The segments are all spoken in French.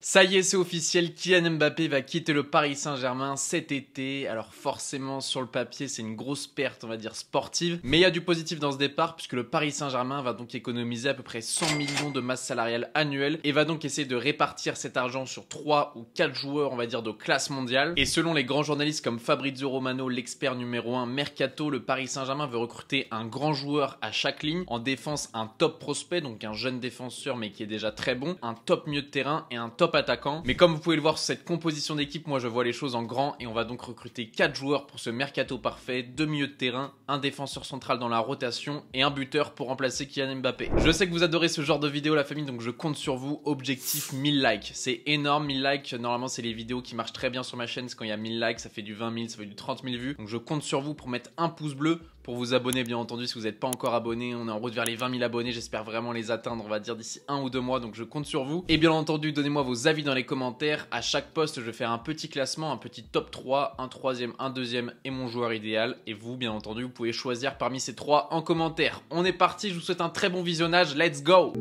Ça y est, c'est officiel, Kylian Mbappé va quitter le Paris Saint-Germain cet été. Alors forcément, sur le papier, c'est une grosse perte, on va dire, sportive. Mais il y a du positif dans ce départ, puisque le Paris Saint-Germain va donc économiser à peu près 100 millions de masse salariale annuelle et va donc essayer de répartir cet argent sur 3 ou 4 joueurs, on va dire, de classe mondiale. Et selon les grands journalistes comme Fabrizio Romano, l'expert numéro 1 Mercato, le Paris Saint-Germain veut recruter un grand joueur à chaque ligne. En défense, un top prospect, donc un jeune défenseur mais qui est déjà très bon, un top milieu de terrain et un top attaquant. Mais comme vous pouvez le voir sur cette composition d'équipe, moi je vois les choses en grand et on va donc recruter 4 joueurs pour ce mercato parfait, deux milieux de terrain, un défenseur central dans la rotation et un buteur pour remplacer Kylian Mbappé. Je sais que vous adorez ce genre de vidéo la famille donc je compte sur vous. Objectif 1000 likes. C'est énorme 1000 likes. Normalement c'est les vidéos qui marchent très bien sur ma chaîne. c'est Quand il y a 1000 likes ça fait du 20 000, ça fait du 30 000 vues. Donc je compte sur vous pour mettre un pouce bleu, pour vous abonner, bien entendu, si vous n'êtes pas encore abonné. On est en route vers les 20 000 abonnés. J'espère vraiment les atteindre, on va dire, d'ici un ou deux mois. Donc je compte sur vous. Et bien entendu, donnez-moi vos avis dans les commentaires. À chaque poste, je fais un petit classement, un petit top 3, un troisième, un deuxième et mon joueur idéal. Et vous, bien entendu, vous pouvez choisir parmi ces trois en commentaire. On est parti. Je vous souhaite un très bon visionnage. Let's go!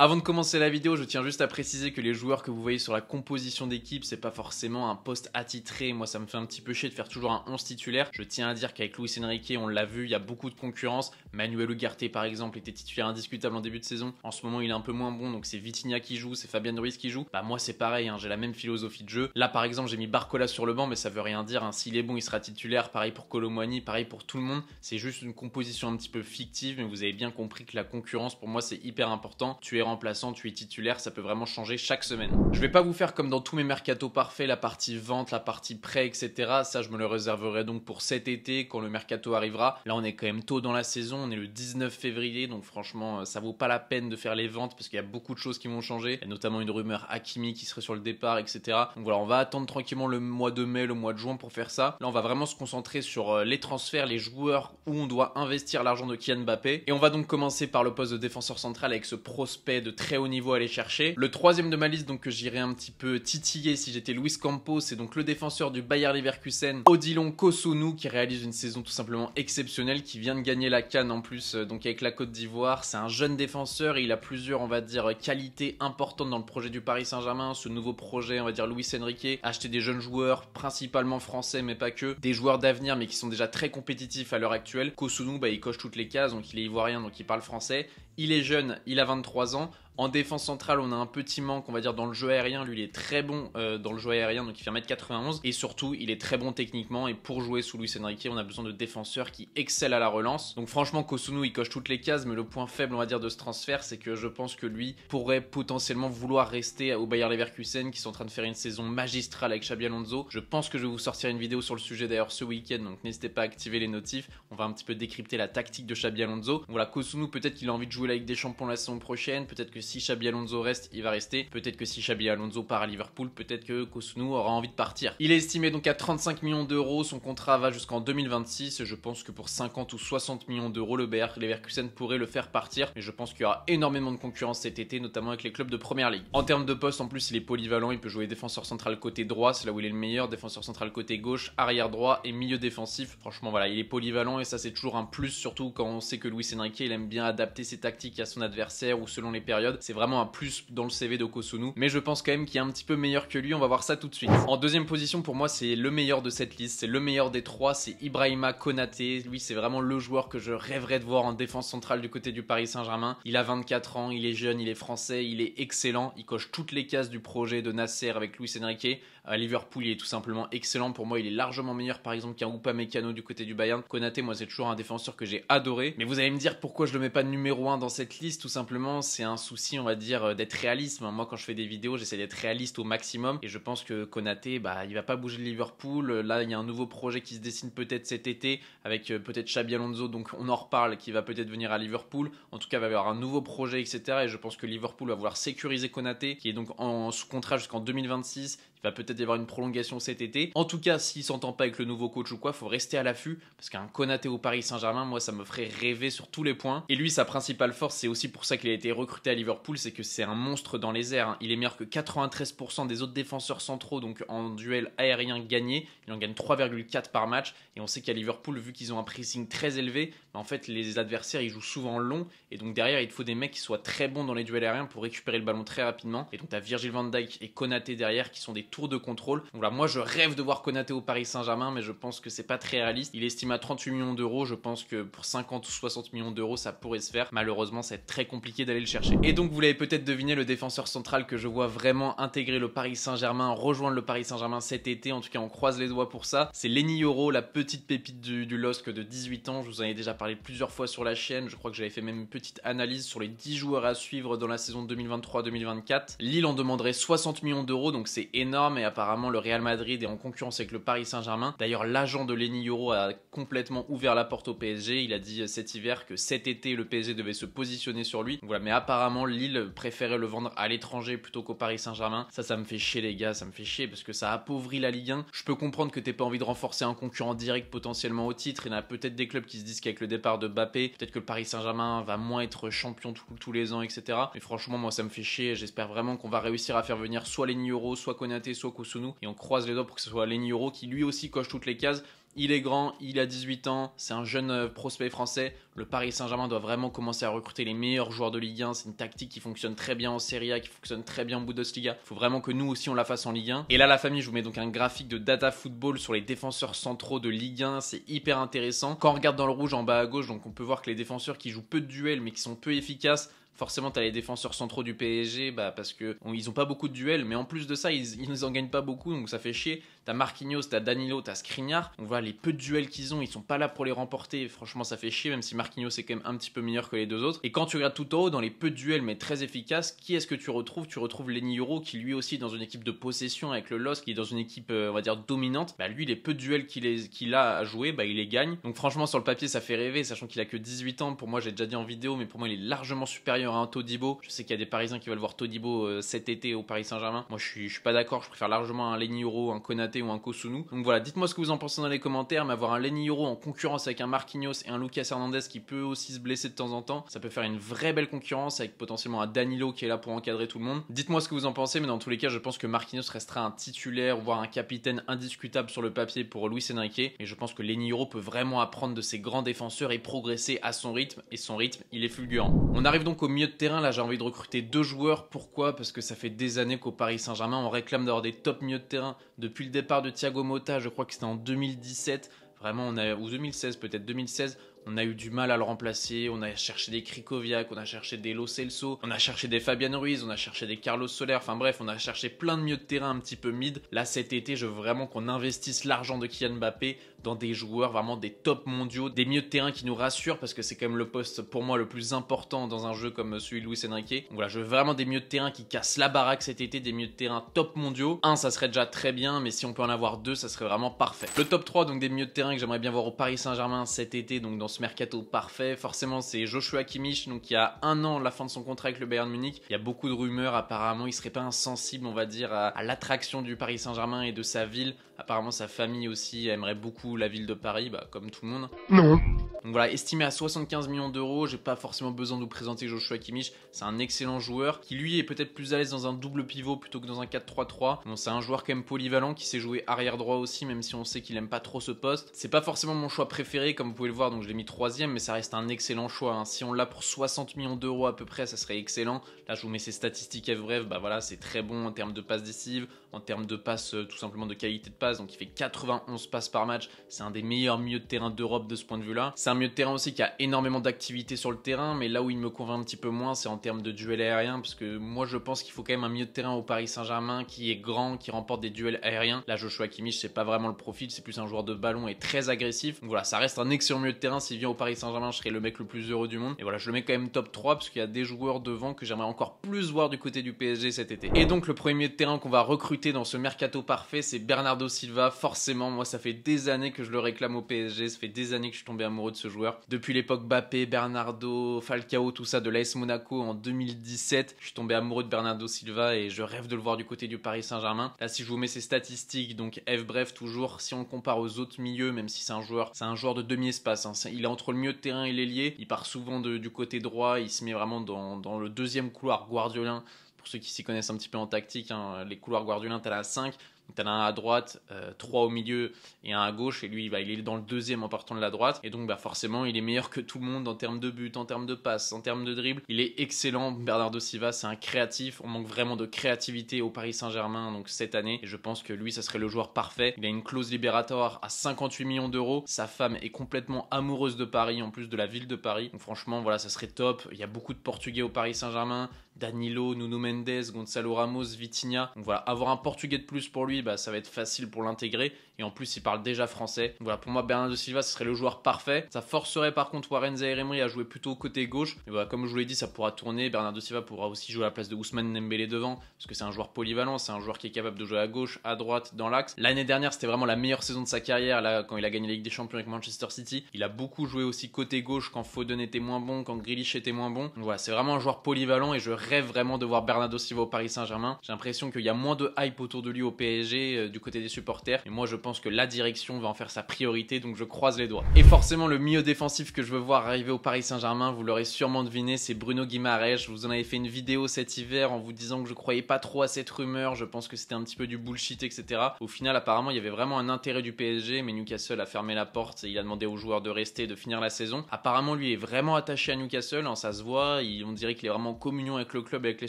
Avant de commencer la vidéo, je tiens juste à préciser que les joueurs que vous voyez sur la composition d'équipe, c'est pas forcément un poste attitré. Moi, ça me fait un petit peu chier de faire toujours un 11 titulaire. Je tiens à dire qu'avec Luis Enrique, on l'a vu, il y a beaucoup de concurrence. Manuel Ugarte, par exemple, était titulaire indiscutable en début de saison. En ce moment, il est un peu moins bon, donc c'est Vitinha qui joue, c'est Fabien Ruiz qui joue. Bah, moi, c'est pareil, hein, j'ai la même philosophie de jeu. Là, par exemple, j'ai mis Barcola sur le banc, mais ça veut rien dire. Hein. S'il est bon, il sera titulaire. Pareil pour Colomoani pareil pour tout le monde. C'est juste une composition un petit peu fictive, mais vous avez bien compris que la concurrence, pour moi, c'est hyper important. Tu remplaçant, tu es titulaire, ça peut vraiment changer chaque semaine. Je vais pas vous faire comme dans tous mes mercato parfaits, la partie vente, la partie prêt, etc. Ça, je me le réserverai donc pour cet été quand le mercato arrivera. Là, on est quand même tôt dans la saison, on est le 19 février, donc franchement, euh, ça vaut pas la peine de faire les ventes parce qu'il y a beaucoup de choses qui vont changer, et notamment une rumeur Hakimi qui serait sur le départ, etc. Donc voilà, on va attendre tranquillement le mois de mai, le mois de juin pour faire ça. Là, on va vraiment se concentrer sur euh, les transferts, les joueurs où on doit investir l'argent de Kylian Mbappé. Et on va donc commencer par le poste de défenseur central avec ce prospect de très haut niveau à aller chercher. Le troisième de ma liste, donc que j'irai un petit peu titiller si j'étais Luis Campos, c'est donc le défenseur du Bayer Leverkusen, Odilon Kosunu, qui réalise une saison tout simplement exceptionnelle, qui vient de gagner la Cannes en plus, euh, donc avec la Côte d'Ivoire. C'est un jeune défenseur il a plusieurs, on va dire, qualités importantes dans le projet du Paris Saint-Germain. Ce nouveau projet, on va dire, Luis Enrique, acheter des jeunes joueurs, principalement français, mais pas que, des joueurs d'avenir, mais qui sont déjà très compétitifs à l'heure actuelle. Kosunu, bah, il coche toutes les cases, donc il est ivoirien, donc il parle français. Il est jeune, il a 23 ans en défense centrale, on a un petit manque, on va dire, dans le jeu aérien. Lui, il est très bon euh, dans le jeu aérien, donc il fait 1m91. Et surtout, il est très bon techniquement. Et pour jouer sous Luis Enrique, on a besoin de défenseurs qui excellent à la relance. Donc franchement, Kosunu, il coche toutes les cases. Mais le point faible, on va dire, de ce transfert, c'est que je pense que lui pourrait potentiellement vouloir rester au Bayer Leverkusen, qui sont en train de faire une saison magistrale avec Xabi Alonso. Je pense que je vais vous sortir une vidéo sur le sujet d'ailleurs ce week-end, donc n'hésitez pas à activer les notifs. On va un petit peu décrypter la tactique de Xabi Alonso. Voilà, Kosunu, peut-être qu'il a envie de jouer avec des Champions la saison prochaine. Peut-être que si Xabi Alonso reste, il va rester. Peut-être que si Xabi Alonso part à Liverpool, peut-être que Kosunu aura envie de partir. Il est estimé donc à 35 millions d'euros, son contrat va jusqu'en 2026 je pense que pour 50 ou 60 millions d'euros, le BR Leverkusen pourrait le faire partir. Mais je pense qu'il y aura énormément de concurrence cet été, notamment avec les clubs de première ligue. En termes de poste, en plus, il est polyvalent, il peut jouer défenseur central côté droit, c'est là où il est le meilleur, défenseur central côté gauche, arrière droit et milieu défensif. Franchement, voilà, il est polyvalent et ça c'est toujours un plus, surtout quand on sait que Luis Enrique il aime bien adapter ses tactiques à son adversaire ou selon les périodes. C'est vraiment un plus dans le CV de d'Okosunu, mais je pense quand même qu'il est un petit peu meilleur que lui. On va voir ça tout de suite. En deuxième position, pour moi, c'est le meilleur de cette liste. C'est le meilleur des trois. C'est Ibrahima Konaté. Lui, c'est vraiment le joueur que je rêverais de voir en défense centrale du côté du Paris Saint-Germain. Il a 24 ans, il est jeune, il est français, il est excellent. Il coche toutes les cases du projet de Nasser avec Luis Enrique. À Liverpool, il est tout simplement excellent. Pour moi, il est largement meilleur, par exemple, qu'un Upamecano du côté du Bayern. Konate, moi, c'est toujours un défenseur que j'ai adoré. Mais vous allez me dire pourquoi je le mets pas numéro 1 dans cette liste. Tout simplement, c'est un souci on va dire, euh, d'être réaliste, Moi, quand je fais des vidéos, j'essaie d'être réaliste au maximum. Et je pense que Konaté, bah, il va pas bouger de Liverpool. Là, il y a un nouveau projet qui se dessine peut-être cet été avec euh, peut-être Xabi Alonso. Donc, on en reparle, qui va peut-être venir à Liverpool. En tout cas, va y avoir un nouveau projet, etc. Et je pense que Liverpool va vouloir sécuriser Konaté, qui est donc en sous contrat jusqu'en 2026 va peut-être y avoir une prolongation cet été. En tout cas, s'il s'entend pas avec le nouveau coach ou quoi, faut rester à l'affût parce qu'un Konaté au Paris Saint-Germain, moi, ça me ferait rêver sur tous les points. Et lui, sa principale force, c'est aussi pour ça qu'il a été recruté à Liverpool, c'est que c'est un monstre dans les airs. Hein. Il est meilleur que 93% des autres défenseurs centraux, donc en duel aérien gagné. Il en gagne 3,4 par match. Et on sait qu'à Liverpool, vu qu'ils ont un pressing très élevé, bah, en fait, les adversaires, ils jouent souvent long. Et donc derrière, il faut des mecs qui soient très bons dans les duels aériens pour récupérer le ballon très rapidement. Et donc, tu as Virgil van Dijk et Konaté derrière qui sont des tour de contrôle. voilà, moi je rêve de voir Konaté au Paris Saint-Germain, mais je pense que c'est pas très réaliste. Il estime à 38 millions d'euros, je pense que pour 50 ou 60 millions d'euros, ça pourrait se faire. Malheureusement, c'est très compliqué d'aller le chercher. Et donc, vous l'avez peut-être deviné, le défenseur central que je vois vraiment intégrer le Paris Saint-Germain, rejoindre le Paris Saint-Germain cet été, en tout cas, on croise les doigts pour ça. C'est Lenny Euro, la petite pépite du, du, LOSC de 18 ans. Je vous en ai déjà parlé plusieurs fois sur la chaîne. Je crois que j'avais fait même une petite analyse sur les 10 joueurs à suivre dans la saison 2023-2024. Lille en demanderait 60 millions d'euros, donc c'est énorme. Mais apparemment le Real Madrid est en concurrence avec le Paris Saint-Germain. D'ailleurs, l'agent de Lenny Euro a complètement ouvert la porte au PSG. Il a dit euh, cet hiver que cet été le PSG devait se positionner sur lui. Voilà, mais apparemment Lille préférait le vendre à l'étranger plutôt qu'au Paris Saint-Germain. Ça, ça me fait chier les gars, ça me fait chier parce que ça appauvrit la Ligue 1. Je peux comprendre que t'aies pas envie de renforcer un concurrent direct potentiellement au titre. Il y en a peut-être des clubs qui se disent qu'avec le départ de Bappé, peut-être que le Paris Saint-Germain va moins être champion tous les ans, etc. Mais franchement, moi ça me fait chier. J'espère vraiment qu'on va réussir à faire venir soit les Euro, soit Konaté, soit Et on croise les doigts pour que ce soit les qui lui aussi coche toutes les cases. Il est grand, il a 18 ans, c'est un jeune euh, prospect français. Le Paris Saint-Germain doit vraiment commencer à recruter les meilleurs joueurs de Ligue 1. C'est une tactique qui fonctionne très bien en Serie A, qui fonctionne très bien en Bundesliga. Il faut vraiment que nous aussi on la fasse en Ligue 1. Et là, la famille, je vous mets donc un graphique de data football sur les défenseurs centraux de Ligue 1. C'est hyper intéressant. Quand on regarde dans le rouge en bas à gauche, donc on peut voir que les défenseurs qui jouent peu de duels mais qui sont peu efficaces forcément t'as les défenseurs centraux du PSG bah parce que ils ont pas beaucoup de duels mais en plus de ça ils, ils en gagnent pas beaucoup donc ça fait chier T'as Marquinhos, t'as Danilo, t'as Skriniar. On voit les peu de duels qu'ils ont, ils sont pas là pour les remporter. Franchement, ça fait chier, même si Marquinhos est quand même un petit peu meilleur que les deux autres. Et quand tu regardes tout en haut, dans les peu de duels mais très efficaces, qui est-ce que tu retrouves Tu retrouves Lenny Euro qui lui aussi est dans une équipe de possession avec le LOS, qui est dans une équipe, euh, on va dire, dominante. Bah lui, les peu de duels qu'il a à jouer, bah il les gagne. Donc franchement, sur le papier, ça fait rêver, sachant qu'il a que 18 ans. Pour moi, j'ai déjà dit en vidéo, mais pour moi, il est largement supérieur à un Todibo. Je sais qu'il y a des Parisiens qui veulent voir Todibo euh, cet été au Paris Saint-Germain. Moi, je suis pas d'accord, je préfère largement un Lenny Euro, un ou un Kosunu. Donc voilà, dites-moi ce que vous en pensez dans les commentaires, mais avoir un Lenny Hero en concurrence avec un Marquinhos et un Lucas Hernandez qui peut aussi se blesser de temps en temps, ça peut faire une vraie belle concurrence avec potentiellement un Danilo qui est là pour encadrer tout le monde. Dites-moi ce que vous en pensez, mais dans tous les cas, je pense que Marquinhos restera un titulaire, voire un capitaine indiscutable sur le papier pour Luis Enrique, et je pense que Lenny Hero peut vraiment apprendre de ses grands défenseurs et progresser à son rythme, et son rythme, il est fulgurant. On arrive donc au milieu de terrain, là j'ai envie de recruter deux joueurs, pourquoi Parce que ça fait des années qu'au Paris Saint-Germain on réclame d'avoir des top milieux de terrain depuis le début départ de Thiago Motta, je crois que c'était en 2017, vraiment, on a, ou 2016 peut-être, 2016, on a eu du mal à le remplacer, on a cherché des Krikoviak, on a cherché des Lo Celso, on a cherché des Fabian Ruiz, on a cherché des Carlos Soler, enfin bref, on a cherché plein de mieux de terrain un petit peu mid. Là cet été, je veux vraiment qu'on investisse l'argent de Kylian Mbappé dans des joueurs vraiment des tops mondiaux, des milieux de terrain qui nous rassurent parce que c'est quand même le poste pour moi le plus important dans un jeu comme celui de Luis Enrique. Donc voilà, je veux vraiment des milieux de terrain qui cassent la baraque cet été, des milieux de terrain top mondiaux. Un, ça serait déjà très bien, mais si on peut en avoir deux, ça serait vraiment parfait. Le top 3 donc des milieux de terrain que j'aimerais bien voir au Paris Saint-Germain cet été, donc dans ce mercato parfait, forcément c'est Joshua Kimmich, donc il y a un an la fin de son contrat avec le Bayern Munich. Il y a beaucoup de rumeurs apparemment, il serait pas insensible, on va dire, à l'attraction du Paris Saint-Germain et de sa ville Apparemment, sa famille aussi aimerait beaucoup la ville de Paris, bah, comme tout le monde. Non. Donc voilà, estimé à 75 millions d'euros, j'ai pas forcément besoin de vous présenter Joshua Kimmich. C'est un excellent joueur qui, lui, est peut-être plus à l'aise dans un double pivot plutôt que dans un 4-3-3. Bon, c'est un joueur quand même polyvalent qui sait jouer arrière droit aussi, même si on sait qu'il aime pas trop ce poste. C'est pas forcément mon choix préféré, comme vous pouvez le voir, donc je l'ai mis troisième, mais ça reste un excellent choix. Hein. Si on l'a pour 60 millions d'euros à peu près, ça serait excellent. Là, je vous mets ses statistiques à bref, bah voilà, c'est très bon en termes de passes décisives, en termes de passes euh, tout simplement de qualité de donc il fait 91 passes par match. C'est un des meilleurs milieux de terrain d'Europe de ce point de vue-là. C'est un milieu de terrain aussi qui a énormément d'activité sur le terrain, mais là où il me convainc un petit peu moins, c'est en termes de duels aériens parce que moi je pense qu'il faut quand même un milieu de terrain au Paris Saint-Germain qui est grand, qui remporte des duels aériens. Là, Joshua Kimmich, c'est pas vraiment le profil, c'est plus un joueur de ballon et très agressif. Donc voilà, ça reste un excellent milieu de terrain. S'il vient au Paris Saint-Germain, je serais le mec le plus heureux du monde. Et voilà, je le mets quand même top 3 parce qu'il y a des joueurs devant que j'aimerais encore plus voir du côté du PSG cet été. Et donc le premier milieu de terrain qu'on va recruter dans ce mercato parfait, c'est Bernardo Silva, forcément, moi ça fait des années que je le réclame au PSG, ça fait des années que je suis tombé amoureux de ce joueur. Depuis l'époque Bappé, Bernardo, Falcao, tout ça de l'AS Monaco en 2017, je suis tombé amoureux de Bernardo Silva et je rêve de le voir du côté du Paris Saint-Germain. Là, si je vous mets ses statistiques, donc F bref toujours, si on compare aux autres milieux, même si c'est un joueur, c'est un joueur de demi-espace. Hein, il est entre le milieu de terrain et l'ailier, il part souvent du côté droit, il se met vraiment dans, le deuxième couloir guardiolin, pour ceux qui s'y connaissent un petit peu en tactique, hein, les couloirs guardiolins, t'as la 5, T'en un à droite, euh, trois au milieu et un à gauche. Et lui, bah, il est dans le deuxième en partant de la droite. Et donc, bah, forcément, il est meilleur que tout le monde en termes de but, en termes de passe, en termes de dribble. Il est excellent. Bernardo Silva, c'est un créatif. On manque vraiment de créativité au Paris Saint-Germain donc cette année. Et je pense que lui, ça serait le joueur parfait. Il a une clause libératoire à 58 millions d'euros. Sa femme est complètement amoureuse de Paris, en plus de la ville de Paris. Donc, franchement, voilà, ça serait top. Il y a beaucoup de Portugais au Paris Saint-Germain. Danilo, Nuno Mendes, Gonzalo Ramos, Vitinha. Donc voilà, avoir un Portugais de plus pour lui, bah, ça va être facile pour l'intégrer. Et en plus, il parle déjà français. Donc voilà, pour moi, Bernardo Silva, ce serait le joueur parfait. Ça forcerait par contre Warren Zairemri à jouer plutôt côté gauche. Mais voilà, comme je vous l'ai dit, ça pourra tourner. Bernardo Silva pourra aussi jouer à la place de Ousmane Dembélé devant, parce que c'est un joueur polyvalent, c'est un joueur qui est capable de jouer à gauche, à droite, dans l'axe. L'année dernière, c'était vraiment la meilleure saison de sa carrière, là, quand il a gagné la Ligue des Champions avec Manchester City. Il a beaucoup joué aussi côté gauche quand Foden était moins bon, quand Grealish était moins bon. Donc voilà, c'est vraiment un joueur polyvalent et je rêve vraiment de voir Bernardo Silva au Paris Saint-Germain. J'ai l'impression qu'il y a moins de hype autour de lui au PSG euh, du côté des supporters. Et moi, je pense que la direction va en faire sa priorité, donc je croise les doigts. Et forcément, le milieu défensif que je veux voir arriver au Paris Saint-Germain, vous l'aurez sûrement deviné, c'est Bruno Guimaraes. Je vous en avais fait une vidéo cet hiver en vous disant que je croyais pas trop à cette rumeur. Je pense que c'était un petit peu du bullshit, etc. Au final, apparemment, il y avait vraiment un intérêt du PSG, mais Newcastle a fermé la porte et il a demandé aux joueurs de rester, de finir la saison. Apparemment, lui est vraiment attaché à Newcastle. Hein, ça se voit. on dirait qu'il est vraiment en communion avec le club avec les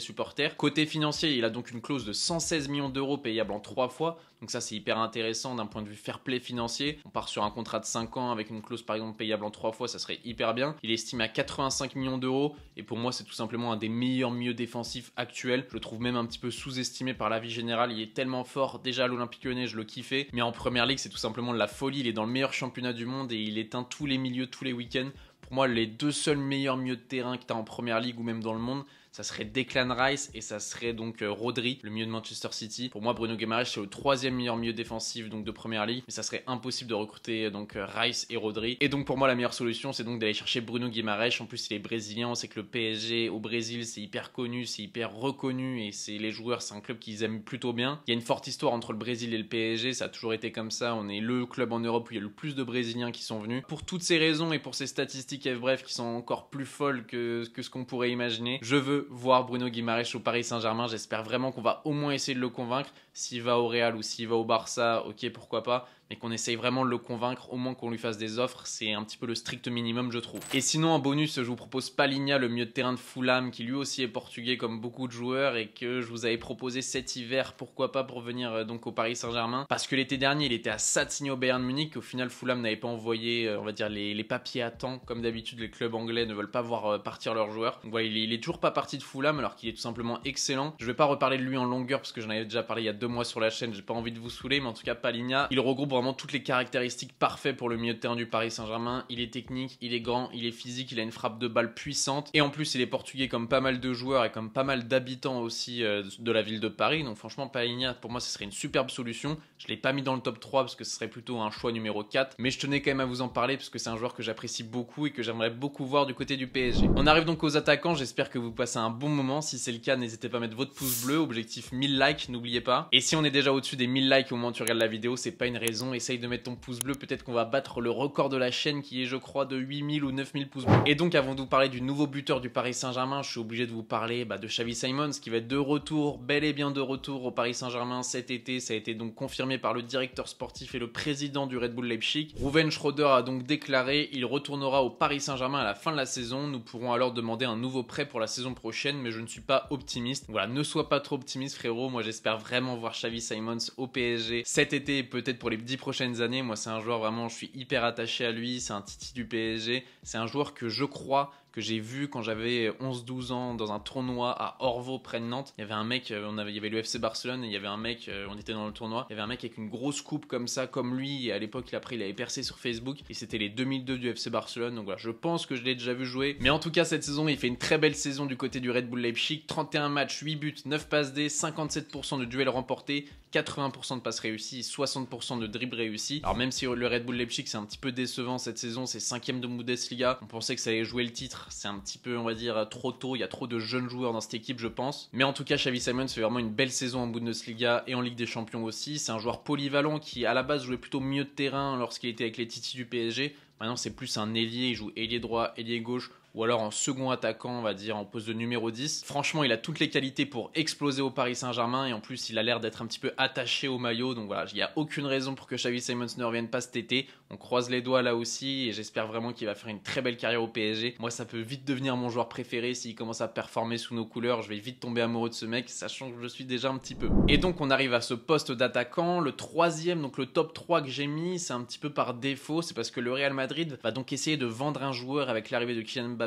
supporters. Côté financier, il a donc une clause de 116 millions d'euros payable en trois fois. Donc ça, c'est hyper intéressant d'un point de vue fair play financier. On part sur un contrat de 5 ans avec une clause par exemple payable en 3 fois, ça serait hyper bien. Il est estimé à 85 millions d'euros et pour moi, c'est tout simplement un des meilleurs milieux défensifs actuels. Je le trouve même un petit peu sous-estimé par la vie générale. Il est tellement fort. Déjà à l'Olympique Lyonnais, je le kiffais. Mais en première ligue, c'est tout simplement de la folie. Il est dans le meilleur championnat du monde et il éteint tous les milieux tous les week-ends. Pour moi, les deux seuls meilleurs milieux de terrain que tu as en première ligue ou même dans le monde, ça serait Declan Rice et ça serait donc euh, Rodri, le milieu de Manchester City. Pour moi, Bruno Guimaraes, c'est le troisième meilleur milieu défensif donc de première ligue, mais ça serait impossible de recruter donc euh, Rice et Rodri. Et donc pour moi, la meilleure solution, c'est donc d'aller chercher Bruno Guimaraes. En plus, il est brésilien, c'est que le PSG au Brésil, c'est hyper connu, c'est hyper reconnu et c'est les joueurs, c'est un club qu'ils aiment plutôt bien. Il y a une forte histoire entre le Brésil et le PSG, ça a toujours été comme ça. On est le club en Europe où il y a le plus de Brésiliens qui sont venus. Pour toutes ces raisons et pour ces statistiques, bref, qui sont encore plus folles que, que ce qu'on pourrait imaginer, je veux voir Bruno Guimaraes au Paris Saint-Germain. J'espère vraiment qu'on va au moins essayer de le convaincre. S'il va au Real ou s'il va au Barça, ok, pourquoi pas mais qu'on essaye vraiment de le convaincre, au moins qu'on lui fasse des offres, c'est un petit peu le strict minimum, je trouve. Et sinon, en bonus, je vous propose Palinha, le mieux de terrain de Fulham, qui lui aussi est portugais comme beaucoup de joueurs et que je vous avais proposé cet hiver, pourquoi pas, pour venir euh, donc au Paris Saint-Germain. Parce que l'été dernier, il était à Satigny au Bayern Munich, au final, Fulham n'avait pas envoyé, euh, on va dire, les, papiers à temps. Comme d'habitude, les clubs anglais ne veulent pas voir euh, partir leurs joueurs. Donc voilà, il, est toujours pas parti de Fulham, alors qu'il est tout simplement excellent. Je vais pas reparler de lui en longueur, parce que j'en avais déjà parlé il y a deux mois sur la chaîne, j'ai pas envie de vous saouler, mais en tout cas, Palinha, il regroupe vraiment toutes les caractéristiques parfaites pour le milieu de terrain du Paris Saint-Germain. Il est technique, il est grand, il est physique, il a une frappe de balle puissante. Et en plus, il est portugais comme pas mal de joueurs et comme pas mal d'habitants aussi euh, de la ville de Paris. Donc franchement, Palinha, pour moi, ce serait une superbe solution. Je l'ai pas mis dans le top 3 parce que ce serait plutôt un choix numéro 4. Mais je tenais quand même à vous en parler parce que c'est un joueur que j'apprécie beaucoup et que j'aimerais beaucoup voir du côté du PSG. On arrive donc aux attaquants. J'espère que vous passez un bon moment. Si c'est le cas, n'hésitez pas à mettre votre pouce bleu. Objectif 1000 likes, n'oubliez pas. Et si on est déjà au-dessus des 1000 likes au moment où tu regardes la vidéo, c'est pas une raison essaye de mettre ton pouce bleu, peut-être qu'on va battre le record de la chaîne qui est je crois de 8000 ou 9000 pouces bleus. Et donc avant de vous parler du nouveau buteur du Paris Saint-Germain, je suis obligé de vous parler bah, de Xavi Simons qui va être de retour, bel et bien de retour au Paris Saint-Germain cet été, ça a été donc confirmé par le directeur sportif et le président du Red Bull Leipzig. Ruven Schroeder a donc déclaré il retournera au Paris Saint-Germain à la fin de la saison, nous pourrons alors demander un nouveau prêt pour la saison prochaine, mais je ne suis pas optimiste. Voilà, ne sois pas trop optimiste frérot, moi j'espère vraiment voir Xavi Simons au PSG cet été peut-être pour les 10 prochaines années. Moi, c'est un joueur vraiment, je suis hyper attaché à lui. C'est un Titi du PSG. C'est un joueur que je crois que j'ai vu quand j'avais 11-12 ans dans un tournoi à Orvaux près de Nantes. Il y avait un mec, euh, on avait, il y avait le FC Barcelone, et il y avait un mec, euh, on était dans le tournoi, il y avait un mec avec une grosse coupe comme ça, comme lui, et à l'époque, il, après, il avait percé sur Facebook, et c'était les 2002 du FC Barcelone, donc voilà, je pense que je l'ai déjà vu jouer. Mais en tout cas, cette saison, il fait une très belle saison du côté du Red Bull Leipzig, 31 matchs, 8 buts, 9 passes D, 57% de duels remportés, 80% de passes réussies, 60% de dribbles réussis. Alors même si le Red Bull Leipzig c'est un petit peu décevant cette saison, c'est 5 de Bundesliga, on pensait que ça allait jouer le titre c'est un petit peu, on va dire, trop tôt. Il y a trop de jeunes joueurs dans cette équipe, je pense. Mais en tout cas, Xavi Simon fait vraiment une belle saison en Bundesliga et en Ligue des Champions aussi. C'est un joueur polyvalent qui, à la base, jouait plutôt mieux de terrain lorsqu'il était avec les Titi du PSG. Maintenant, c'est plus un ailier. Il joue ailier droit, ailier gauche ou alors en second attaquant, on va dire en poste de numéro 10. Franchement, il a toutes les qualités pour exploser au Paris Saint-Germain et en plus, il a l'air d'être un petit peu attaché au maillot. Donc voilà, il n'y a aucune raison pour que Xavi Simons ne revienne pas cet été. On croise les doigts là aussi et j'espère vraiment qu'il va faire une très belle carrière au PSG. Moi, ça peut vite devenir mon joueur préféré s'il commence à performer sous nos couleurs. Je vais vite tomber amoureux de ce mec, sachant que je suis déjà un petit peu. Et donc, on arrive à ce poste d'attaquant. Le troisième, donc le top 3 que j'ai mis, c'est un petit peu par défaut. C'est parce que le Real Madrid va donc essayer de vendre un joueur avec l'arrivée de Kylian Mbappé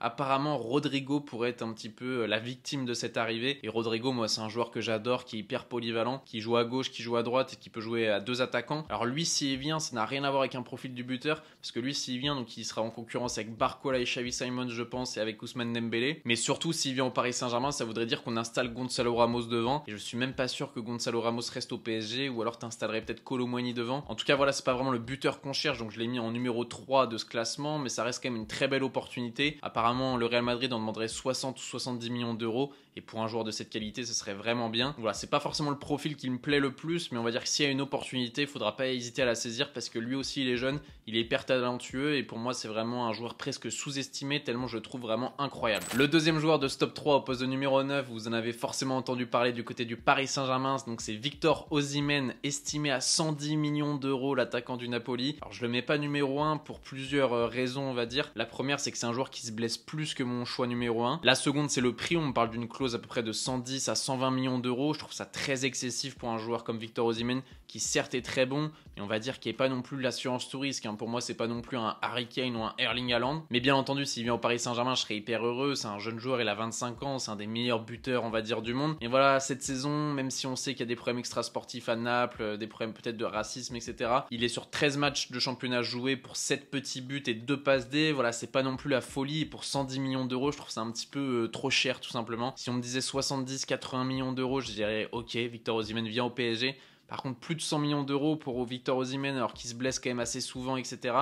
Apparemment, Rodrigo pourrait être un petit peu euh, la victime de cette arrivée. Et Rodrigo, moi, c'est un joueur que j'adore, qui est hyper polyvalent, qui joue à gauche, qui joue à droite et qui peut jouer à deux attaquants. Alors lui, s'il vient, ça n'a rien à voir avec un profil du buteur, parce que lui, s'il vient, donc il sera en concurrence avec Barcola et Xavi Simons, je pense, et avec Ousmane Dembélé. Mais surtout, s'il vient au Paris Saint-Germain, ça voudrait dire qu'on installe Gonzalo Ramos devant. Et je suis même pas sûr que Gonzalo Ramos reste au PSG, ou alors t'installerais peut-être Colomwani devant. En tout cas, voilà, c'est pas vraiment le buteur qu'on cherche, donc je l'ai mis en numéro 3 de ce classement, mais ça reste quand même une très belle opportunité Apparemment, le Real Madrid en demanderait 60 ou 70 millions d'euros. Et pour un joueur de cette qualité, ce serait vraiment bien. Voilà, c'est pas forcément le profil qui me plaît le plus, mais on va dire que s'il y a une opportunité, il faudra pas hésiter à la saisir parce que lui aussi, il est jeune, il est hyper talentueux et pour moi, c'est vraiment un joueur presque sous-estimé tellement je le trouve vraiment incroyable. Le deuxième joueur de stop 3 au poste de numéro 9, vous en avez forcément entendu parler du côté du Paris Saint-Germain, donc c'est Victor Osimhen, estimé à 110 millions d'euros, l'attaquant du Napoli. Alors je le mets pas numéro 1 pour plusieurs euh, raisons, on va dire. La première, c'est que c'est un joueur qui se blessent plus que mon choix numéro 1. La seconde, c'est le prix. On me parle d'une clause à peu près de 110 à 120 millions d'euros. Je trouve ça très excessif pour un joueur comme Victor Osimhen, qui certes est très bon, mais on va dire qu'il n'est pas non plus l'assurance touriste hein. Pour moi, c'est pas non plus un Harry Kane ou un Erling Haaland. Mais bien entendu, s'il vient au Paris Saint-Germain, je serais hyper heureux. C'est un jeune joueur, il a 25 ans, c'est un des meilleurs buteurs, on va dire, du monde. Et voilà, cette saison, même si on sait qu'il y a des problèmes sportifs à Naples, euh, des problèmes peut-être de racisme, etc., il est sur 13 matchs de championnat joués pour 7 petits buts et 2 passes D. Voilà, c'est pas non plus la faute et pour 110 millions d'euros, je trouve ça un petit peu euh, trop cher, tout simplement. Si on me disait 70, 80 millions d'euros, je dirais ok, Victor Osimhen vient au PSG. Par contre, plus de 100 millions d'euros pour Victor Osimhen, alors qu'il se blesse quand même assez souvent, etc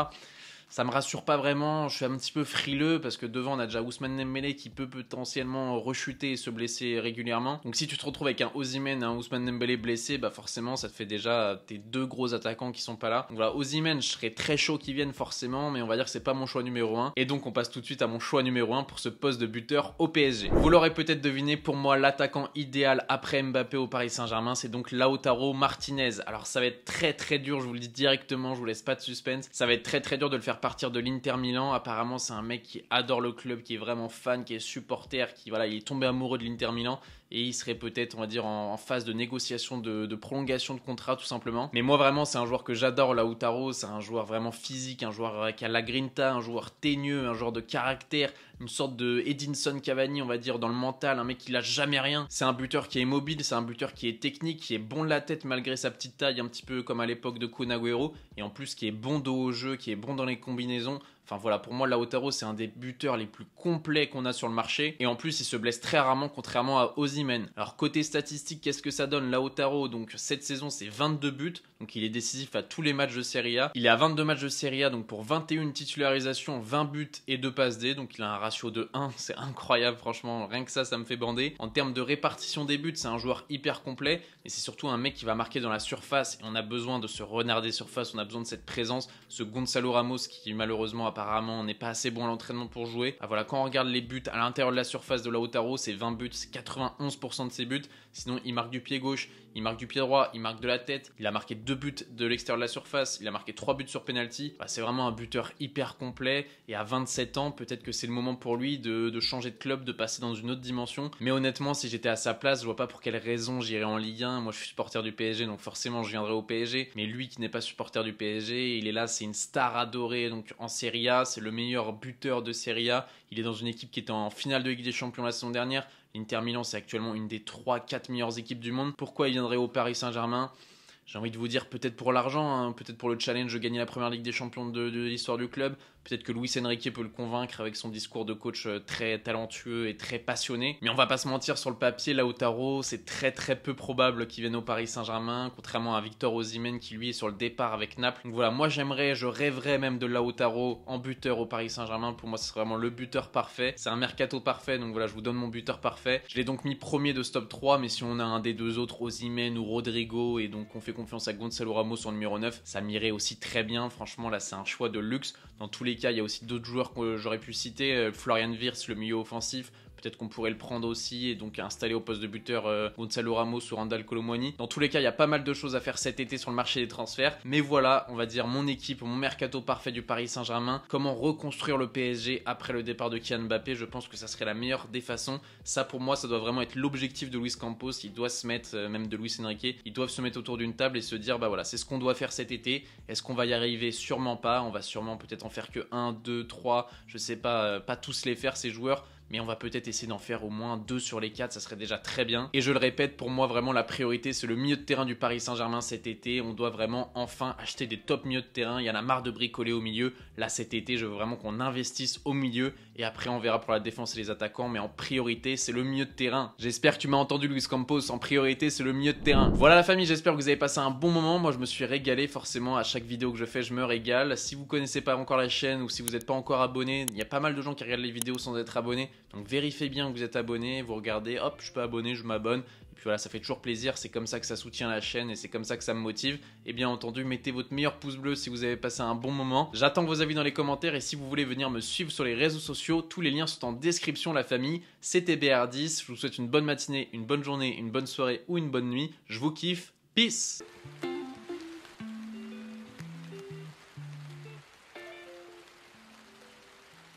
ça me rassure pas vraiment. Je suis un petit peu frileux parce que devant, on a déjà Ousmane Dembélé qui peut potentiellement rechuter et se blesser régulièrement. Donc si tu te retrouves avec un Ozymen un Ousmane Dembélé blessé, bah forcément, ça te fait déjà tes deux gros attaquants qui sont pas là. Donc voilà, Ousmane, je serais très chaud qu'il vienne forcément, mais on va dire que c'est pas mon choix numéro 1. Et donc on passe tout de suite à mon choix numéro 1 pour ce poste de buteur au PSG. Vous l'aurez peut-être deviné, pour moi, l'attaquant idéal après Mbappé au Paris Saint-Germain, c'est donc Lautaro Martinez. Alors ça va être très très dur, je vous le dis directement, je vous laisse pas de suspense. Ça va être très très dur de le faire à partir de l'Inter Milan. Apparemment, c'est un mec qui adore le club, qui est vraiment fan, qui est supporter, qui voilà, il est tombé amoureux de l'Inter Milan et il serait peut-être, on va dire, en, phase de négociation de, prolongation de contrat, tout simplement. Mais moi, vraiment, c'est un joueur que j'adore, Lautaro. C'est un joueur vraiment physique, un joueur qui a la grinta, un joueur teigneux, un joueur de caractère, une sorte de Edinson Cavani, on va dire, dans le mental, un mec qui lâche jamais rien. C'est un buteur qui est mobile, c'est un buteur qui est technique, qui est bon de la tête malgré sa petite taille, un petit peu comme à l'époque de Kun et en plus qui est bon dos au jeu, qui est bon dans les combinaisons. Enfin voilà, pour moi, Lautaro, c'est un des buteurs les plus complets qu'on a sur le marché. Et en plus, il se blesse très rarement, contrairement à Ozymen. Alors côté statistique, qu'est-ce que ça donne Lautaro, donc cette saison, c'est 22 buts, donc il est décisif à tous les matchs de Serie A. Il est à 22 matchs de Serie A, donc pour 21 titularisations, 20 buts et 2 passes D. Donc il a un ratio de 1, c'est incroyable franchement, rien que ça, ça me fait bander. En termes de répartition des buts, c'est un joueur hyper complet, et c'est surtout un mec qui va marquer dans la surface. Et on a besoin de ce renard des surfaces, on a besoin de cette présence. Ce Gonzalo Ramos qui malheureusement apparemment n'est pas assez bon à l'entraînement pour jouer. Ah, voilà, quand on regarde les buts à l'intérieur de la surface de Lautaro, c'est 20 buts, c'est 91% de ses buts. Sinon, il marque du pied gauche, il marque du pied droit, il marque de la tête. Il a marqué deux buts de l'extérieur de la surface, il a marqué trois buts sur penalty. Bah, c'est vraiment un buteur hyper complet. Et à 27 ans, peut-être que c'est le moment pour lui de, changer de club, de passer dans une autre dimension. Mais honnêtement, si j'étais à sa place, je vois pas pour quelle raison j'irais en Ligue 1. Moi, je suis supporter du PSG, donc forcément, je viendrai au PSG. Mais lui qui n'est pas supporter du PSG, il est là, c'est une star adorée. Donc en Serie A, c'est le meilleur buteur de Serie A. Il est dans une équipe qui était en finale de Ligue des Champions la saison dernière. Inter Milan, c'est actuellement une des 3-4 meilleures équipes du monde. Pourquoi il viendrait au Paris Saint-Germain J'ai envie de vous dire peut-être pour l'argent, hein, peut-être pour le challenge de gagner la première Ligue des Champions de l'histoire du club, Peut-être que Luis Enrique peut le convaincre avec son discours de coach euh, très talentueux et très passionné. Mais on va pas se mentir sur le papier, Lautaro, c'est très très peu probable qu'il vienne au Paris Saint-Germain, contrairement à Victor Osimhen qui lui est sur le départ avec Naples. Donc voilà, moi j'aimerais, je rêverais même de Lautaro en buteur au Paris Saint-Germain. Pour moi, c'est vraiment le buteur parfait. C'est un mercato parfait, donc voilà, je vous donne mon buteur parfait. Je l'ai donc mis premier de stop 3, mais si on a un des deux autres, Osimhen ou Rodrigo, et donc on fait confiance à Gonzalo Ramos en numéro 9, ça m'irait aussi très bien. Franchement, là, c'est un choix de luxe. Dans tous les cas, il y a aussi d'autres joueurs que j'aurais pu citer. Euh, Florian Wirth, le milieu offensif, peut-être qu'on pourrait le prendre aussi et donc installer au poste de buteur euh, Gonzalo Ramos ou Randall Colomoni. Dans tous les cas, il y a pas mal de choses à faire cet été sur le marché des transferts. Mais voilà, on va dire mon équipe, mon mercato parfait du Paris Saint-Germain. Comment reconstruire le PSG après le départ de Kian Mbappé Je pense que ça serait la meilleure des façons. Ça, pour moi, ça doit vraiment être l'objectif de Luis Campos. Il doit se mettre, euh, même de Luis Enrique, ils doivent se mettre autour d'une table et se dire bah voilà, c'est ce qu'on doit faire cet été. Est-ce qu'on va y arriver Sûrement pas. On va sûrement peut-être en faire que 1, 2, 3, je sais pas, euh, pas tous les faire ces joueurs mais on va peut-être essayer d'en faire au moins deux sur les quatre, ça serait déjà très bien. Et je le répète, pour moi vraiment la priorité c'est le milieu de terrain du Paris Saint-Germain cet été. On doit vraiment enfin acheter des top milieux de terrain. Il y en a marre de bricoler au milieu. Là cet été, je veux vraiment qu'on investisse au milieu et après on verra pour la défense et les attaquants, mais en priorité c'est le milieu de terrain. J'espère que tu m'as entendu Luis Campos. En priorité c'est le milieu de terrain. Voilà la famille, j'espère que vous avez passé un bon moment. Moi je me suis régalé forcément à chaque vidéo que je fais, je me régale. Si vous connaissez pas encore la chaîne ou si vous n'êtes pas encore abonné, il y a pas mal de gens qui regardent les vidéos sans être abonnés. Donc vérifiez bien que vous êtes abonné, vous regardez, hop, je peux abonner, je m'abonne. Et puis voilà, ça fait toujours plaisir, c'est comme ça que ça soutient la chaîne et c'est comme ça que ça me motive. Et bien entendu, mettez votre meilleur pouce bleu si vous avez passé un bon moment. J'attends vos avis dans les commentaires et si vous voulez venir me suivre sur les réseaux sociaux, tous les liens sont en description la famille. C'était BR10, je vous souhaite une bonne matinée, une bonne journée, une bonne soirée ou une bonne nuit. Je vous kiffe, peace